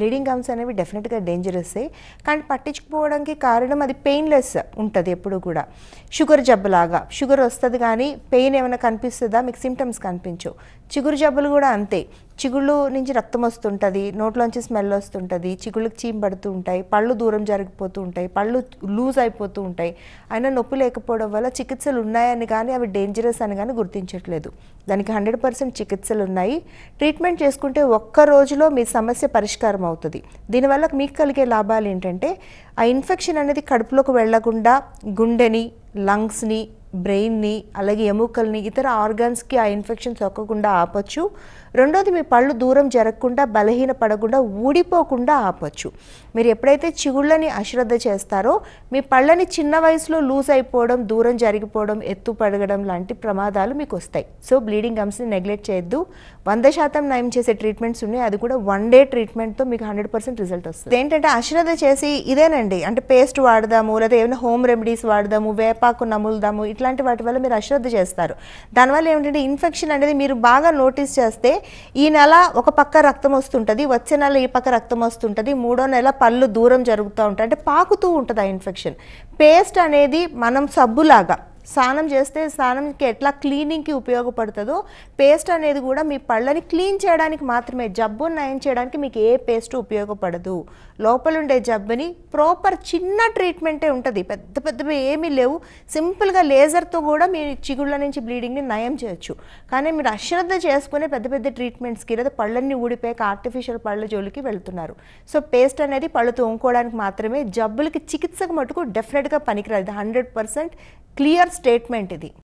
bleeding gums అనేవి డెఫినెట్గా డేంజరస్సే కానీ పట్టించుకుపోవడానికి కారణం అది పెయిన్లెస్ ఉంటుంది ఎప్పుడు కూడా షుగర్ జబ్బులాగా షుగర్ వస్తుంది కానీ పెయిన్ ఏమైనా కనిపిస్తుందా మీకు సిమ్టమ్స్ కనిపించవు చిగురు జబ్బులు కూడా అంతే చిగుళ్ళు నుంచి రక్తం వస్తుంటుంది నోట్లోంచి స్మెల్ వస్తుంటుంది చిగుళ్ళకి చీమ్ పడుతూ ఉంటాయి పళ్ళు దూరం జరిగిపోతూ ఉంటాయి పళ్ళు లూజ్ అయిపోతూ ఉంటాయి అయినా నొప్పి లేకపోవడం వల్ల చికిత్సలు ఉన్నాయని కానీ అవి డేంజరస్ అని కానీ గుర్తించట్లేదు దానికి హండ్రెడ్ పర్సెంట్ చికిత్సలు ఉన్నాయి ట్రీట్మెంట్ చేసుకుంటే ఒక్క రోజులో మీ సమస్య పరిష్కారం అవుతుంది దీనివల్ల మీకు కలిగే లాభాలు ఏంటంటే ఆ ఇన్ఫెక్షన్ అనేది కడుపులోకి వెళ్లకుండా గుండెని లంగ్స్ని బ్రెయిన్ని అలాగే ఎముకల్ని ఇతర ఆర్గాన్స్కి ఆ ఇన్ఫెక్షన్ సోకకుండా ఆపచ్చు రెండోది మీ పళ్ళు దూరం జరగకుండా బలహీన పడకుండా ఊడిపోకుండా ఆపచ్చు మీరు ఎప్పుడైతే చిగుళ్ళని అశ్రద్ధ చేస్తారో మీ పళ్ళని చిన్న వయసులో లూజ్ అయిపోవడం దూరం జరిగిపోవడం ఎత్తు పడగడం లాంటి ప్రమాదాలు మీకు వస్తాయి సో బ్లీడింగ్ గమ్స్ని నెగ్లెక్ట్ చేయొద్దు వంద శాతం నయం చేసే ట్రీట్మెంట్స్ ఉన్నాయి అది కూడా వన్ డే ట్రీట్మెంట్తో మీకు హండ్రెడ్ పర్సెంట్ రిజల్ట్ వస్తుంది ఏంటంటే అశ్రద్ధ చేసి ఇదేనండి అంటే పేస్ట్ వాడదాము లేదా ఏమైనా హోమ్ రెమెడీస్ వాడదాము వేపాకు నములుదాము ఇట్లాంటి వాటి వల్ల మీరు అశ్రద్ధ చేస్తారు దానివల్ల ఏమిటంటే ఇన్ఫెక్షన్ అనేది మీరు బాగా నోటీస్ చేస్తే ఈ నెల ఒక పక్క రక్తం వస్తుంటుంది వచ్చే నెల ఈ పక్క రక్తం వస్తుంటుంది మూడో నెల పళ్ళు దూరం జరుగుతూ ఉంటాయి అంటే పాకుతూ ఉంటుంది ఆ ఇన్ఫెక్షన్ పేస్ట్ అనేది మనం సబ్బులాగా స్నానం చేస్తే స్నానంకి ఎట్లా క్లీనింగ్కి ఉపయోగపడుతుందో పేస్ట్ అనేది కూడా మీ పళ్ళని క్లీన్ చేయడానికి మాత్రమే జబ్బు నయం చేయడానికి మీకు ఏ పేస్ట్ ఉపయోగపడదు లోపల ఉండే జబ్బుని ప్రాపర్ చిన్న ట్రీట్మెంటే ఉంటుంది పెద్ద పెద్దవి ఏమీ లేవు సింపుల్గా లేజర్తో కూడా మీ చిగుళ్ళ నుంచి బ్లీడింగ్ని నయం చేయొచ్చు కానీ మీరు అశ్రద్ధ చేసుకునే పెద్ద పెద్ద ట్రీట్మెంట్స్కి లేదా పళ్ళని ఊడిపోయాక ఆర్టిఫిషియల్ పళ్ళ జోలికి వెళ్తున్నారు సో పేస్ట్ అనేది పళ్ళు తోముకోవడానికి మాత్రమే జబ్బులకి చికిత్సకు మటుకు డెఫినెట్గా పనికిరాదు హండ్రెడ్ పర్సెంట్ క్లియర్ స్టేట్మెంట్ ఇది